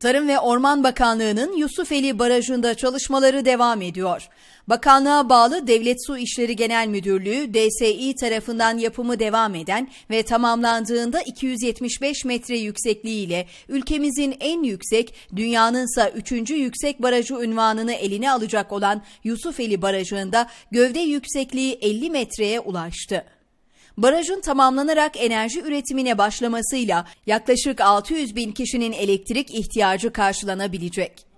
Tarım ve Orman Bakanlığı'nın Yusufeli Barajı'nda çalışmaları devam ediyor. Bakanlığa bağlı Devlet Su İşleri Genel Müdürlüğü DSİ tarafından yapımı devam eden ve tamamlandığında 275 metre yüksekliğiyle ülkemizin en yüksek, dünyanınsa 3. yüksek barajı ünvanını eline alacak olan Yusufeli Barajı'nda gövde yüksekliği 50 metreye ulaştı barajın tamamlanarak enerji üretimine başlamasıyla yaklaşık 600 bin kişinin elektrik ihtiyacı karşılanabilecek.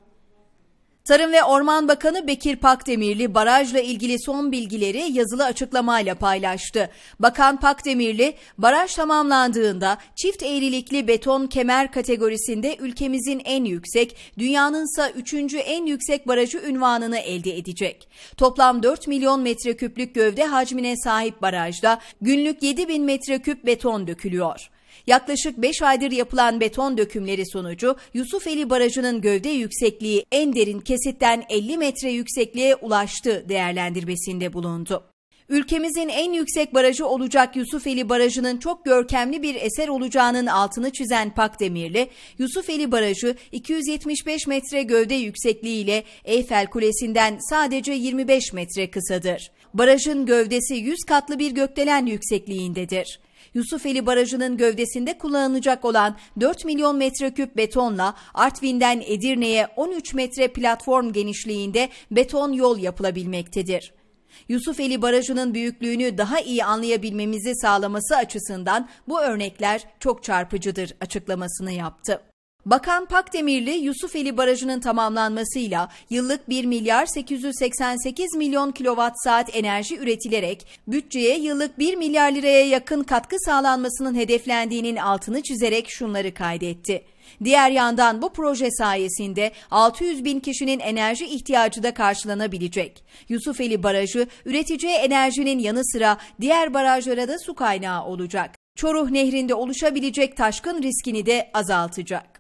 Tarım ve Orman Bakanı Bekir Pakdemirli barajla ilgili son bilgileri yazılı açıklamayla paylaştı. Bakan Pakdemirli, baraj tamamlandığında çift eğrilikli beton kemer kategorisinde ülkemizin en yüksek, dünyanın ise 3. en yüksek barajı ünvanını elde edecek. Toplam 4 milyon metreküplük gövde hacmine sahip barajda günlük 7 bin metreküp beton dökülüyor. Yaklaşık 5 aydır yapılan beton dökümleri sonucu Yusufeli Barajı'nın gövde yüksekliği en derin kesitten 50 metre yüksekliğe ulaştı değerlendirmesinde bulundu. Ülkemizin en yüksek barajı olacak Yusufeli Barajı'nın çok görkemli bir eser olacağının altını çizen Pak Demirli, Yusufeli Barajı 275 metre gövde yüksekliğiyle Eyfel Kulesi'nden sadece 25 metre kısadır. Barajın gövdesi 100 katlı bir gökdelen yüksekliğindedir. Yusufeli Barajı'nın gövdesinde kullanılacak olan 4 milyon metreküp betonla Artvin'den Edirne'ye 13 metre platform genişliğinde beton yol yapılabilmektedir. Yusufeli Barajı'nın büyüklüğünü daha iyi anlayabilmemizi sağlaması açısından bu örnekler çok çarpıcıdır açıklamasını yaptı. Bakan Pakdemirli, Yusufeli Barajı'nın tamamlanmasıyla yıllık 1 milyar 888 milyon kilowatt saat enerji üretilerek bütçeye yıllık 1 milyar liraya yakın katkı sağlanmasının hedeflendiğinin altını çizerek şunları kaydetti. Diğer yandan bu proje sayesinde 600 bin kişinin enerji ihtiyacı da karşılanabilecek. Yusufeli Barajı üreteceği enerjinin yanı sıra diğer barajlara da su kaynağı olacak. Çoruh Nehri'nde oluşabilecek taşkın riskini de azaltacak.